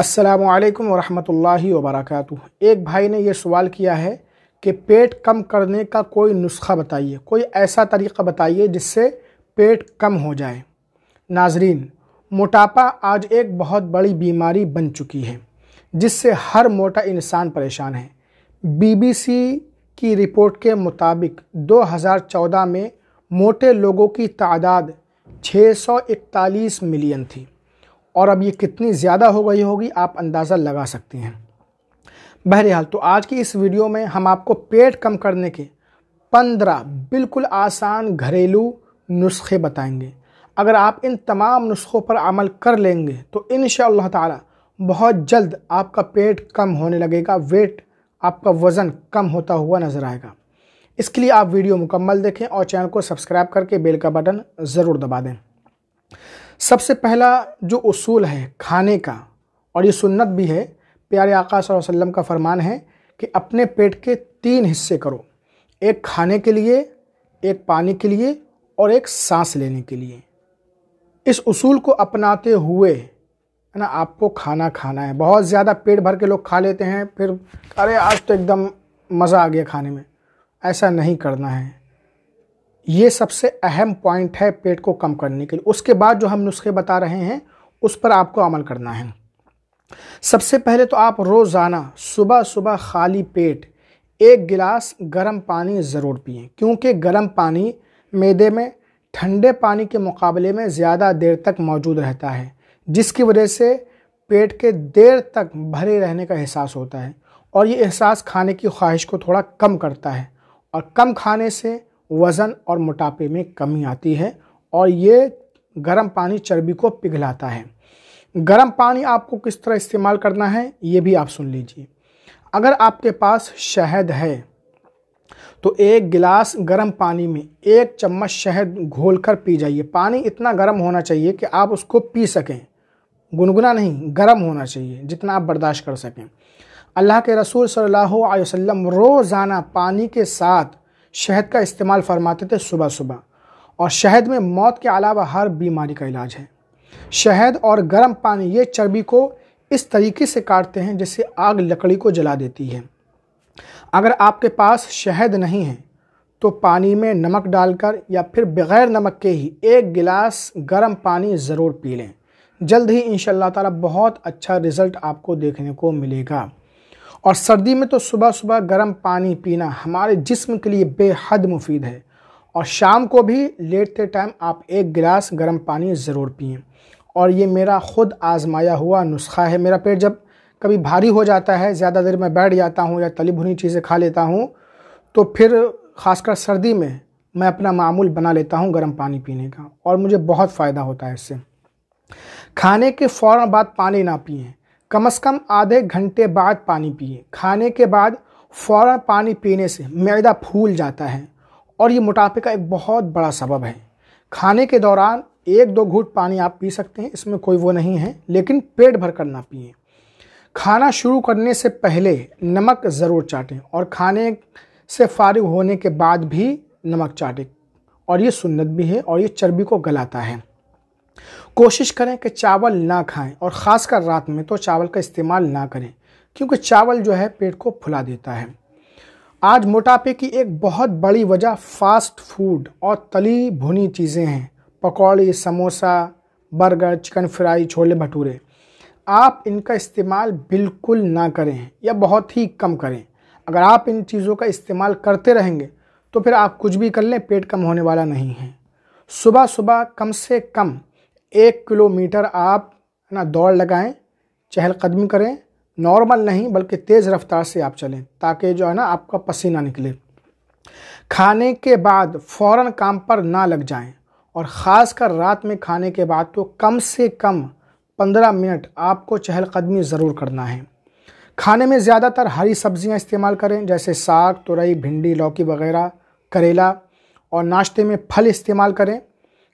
असलकम वरहमल वबरक एक भाई ने यह सवाल किया है कि पेट कम करने का कोई नुस्खा बताइए कोई ऐसा तरीक़ा बताइए जिससे पेट कम हो जाए नाजरीन मोटापा आज एक बहुत बड़ी बीमारी बन चुकी है जिससे हर मोटा इंसान परेशान है बीबीसी की रिपोर्ट के मुताबिक 2014 में मोटे लोगों की तादाद 641 मिलियन थी और अब ये कितनी ज़्यादा हो गई होगी आप अंदाज़ा लगा सकती हैं बहरहाल तो आज की इस वीडियो में हम आपको पेट कम करने के पंद्रह बिल्कुल आसान घरेलू नुस्खे बताएंगे अगर आप इन तमाम नुस्खों पर अमल कर लेंगे तो इन ताला बहुत जल्द आपका पेट कम होने लगेगा वेट आपका वज़न कम होता हुआ नज़र आएगा इसके लिए आप वीडियो मुकम्मल देखें और चैनल को सब्सक्राइब करके बेल का बटन ज़रूर दबा दें सबसे पहला जो असूल है खाने का और ये सुन्नत भी है प्यारे और वसल्लम का फरमान है कि अपने पेट के तीन हिस्से करो एक खाने के लिए एक पानी के लिए और एक सांस लेने के लिए इस उसूल को अपनाते हुए है ना आपको खाना खाना है बहुत ज़्यादा पेट भर के लोग खा लेते हैं फिर अरे आज तो एकदम मज़ा आ गया खाने में ऐसा नहीं करना है ये सबसे अहम पॉइंट है पेट को कम करने के लिए उसके बाद जो हम नुस्खे बता रहे हैं उस पर आपको अमल करना है सबसे पहले तो आप रोज़ाना सुबह सुबह खाली पेट एक गिलास गर्म पानी ज़रूर पिए क्योंकि गर्म पानी मैदे में ठंडे पानी के मुकाबले में ज़्यादा देर तक मौजूद रहता है जिसकी वजह से पेट के देर तक भरे रहने का एहसास होता है और ये एहसास खाने की ख्वाहिश को थोड़ा कम करता है और कम खाने से वज़न और मोटापे में कमी आती है और ये गर्म पानी चर्बी को पिघलाता है गर्म पानी आपको किस तरह इस्तेमाल करना है ये भी आप सुन लीजिए अगर आपके पास शहद है तो एक गिलास गर्म पानी में एक चम्मच शहद घोल कर पी जाइए पानी इतना गर्म होना चाहिए कि आप उसको पी सकें गुनगुना नहीं गर्म होना चाहिए जितना आप बर्दाश्त कर सकें अल्लाह के रसूल सल्लल्लाहु अलैहि वसल्लम रोज़ाना पानी के साथ शहद का इस्तेमाल फरमाते थे सुबह सुबह और शहद में मौत के अलावा हर बीमारी का इलाज है शहद और गर्म पानी ये चर्बी को इस तरीके से काटते हैं जिससे आग लकड़ी को जला देती है अगर आपके पास शहद नहीं है तो पानी में नमक डालकर या फिर बग़ैर नमक के ही एक गिलास गर्म पानी ज़रूर पी लें जल्द ही इन ताला बहुत अच्छा रिज़ल्ट आपको देखने को मिलेगा और सर्दी में तो सुबह सुबह गर्म पानी पीना हमारे जिस्म के लिए बेहद मुफीद है और शाम को भी लेटते टाइम आप एक गिलास गर्म पानी ज़रूर पिएँ और ये मेरा ख़ुद आजमाया हुआ नुस्खा है मेरा पेट जब कभी भारी हो जाता है ज़्यादा देर में बैठ जाता हूँ या तली भुनी चीज़ें खा लेता हूँ तो फिर ख़ासकर सर्दी में मैं अपना मामूल बना लेता हूँ गर्म पानी पीने का और मुझे बहुत फ़ायदा होता है इससे खाने के फ़ौर बाद पानी ना पिएँ कम से कम आधे घंटे बाद पानी पिए खाने के बाद फ़ौर पानी पीने से मैदा फूल जाता है और ये मोटापे का एक बहुत बड़ा सबब है खाने के दौरान एक दो घूट पानी आप पी सकते हैं इसमें कोई वो नहीं है लेकिन पेट भर कर ना पिए खाना शुरू करने से पहले नमक ज़रूर चाटें और खाने से फारिग होने के बाद भी नमक चाटें और ये सुन्नत भी है और ये चर्बी को गलाता है कोशिश करें कि चावल ना खाएं और ख़ासकर रात में तो चावल का इस्तेमाल ना करें क्योंकि चावल जो है पेट को फुला देता है आज मोटापे की एक बहुत बड़ी वजह फास्ट फूड और तली भुनी चीज़ें हैं pakodi samosa burger chicken fry chole bhature आप इनका इस्तेमाल बिल्कुल ना करें या बहुत ही कम करें अगर आप इन चीज़ों का इस्तेमाल करते रहेंगे तो फिर आप कुछ भी कर लें पेट कम होने वाला नहीं है सुबह सुबह कम से कम एक किलोमीटर आप है ना दौड़ लगाएं चहलकदमी करें नॉर्मल नहीं बल्कि तेज़ रफ्तार से आप चलें ताकि जो है ना आपका पसीना निकले खाने के बाद फ़ौर काम पर ना लग जाएं और ख़ास कर रात में खाने के बाद तो कम से कम पंद्रह मिनट आपको चहलकदमी ज़रूर करना है खाने में ज़्यादातर हरी सब्जियां इस्तेमाल करें जैसे साग तुरई भिंडी लौकी वगैरह करेला और नाश्ते में फल इस्तेमाल करें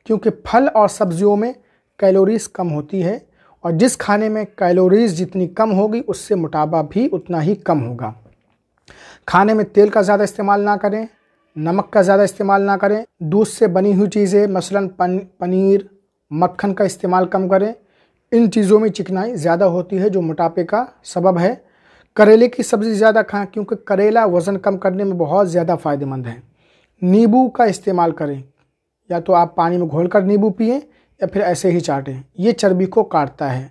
क्योंकि फल और सब्जियों में कैलोरीज़ कम होती है और जिस खाने में कैलोरीज़ जितनी कम होगी उससे मोटापा भी उतना ही कम होगा खाने में तेल का ज़्यादा इस्तेमाल ना करें नमक का ज़्यादा इस्तेमाल ना करें दूध से बनी हुई चीज़ें मसलन पन, पनीर मक्खन का इस्तेमाल कम करें इन चीज़ों में चिकनाई ज़्यादा होती है जो मोटापे का सबब है करेले की सब्ज़ी ज़्यादा खाएं क्योंकि करेला वज़न कम करने में बहुत ज़्यादा फ़ायदेमंद है नींबू का इस्तेमाल करें या तो आप पानी में घोल कर नींबू पिए या फिर ऐसे ही चाटें ये चर्बी को काटता है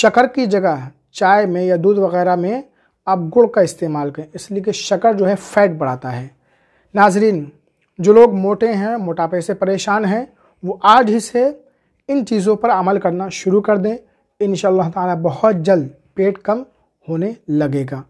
शकर की जगह चाय में या दूध वगैरह में आप गुड़ का इस्तेमाल करें इसलिए कि शक्कर जो है फैट बढ़ाता है नाजरीन जो लोग मोटे हैं मोटापे से परेशान हैं वो आज ही से इन चीज़ों पर अमल करना शुरू कर दें इन ताला बहुत जल्द पेट कम होने लगेगा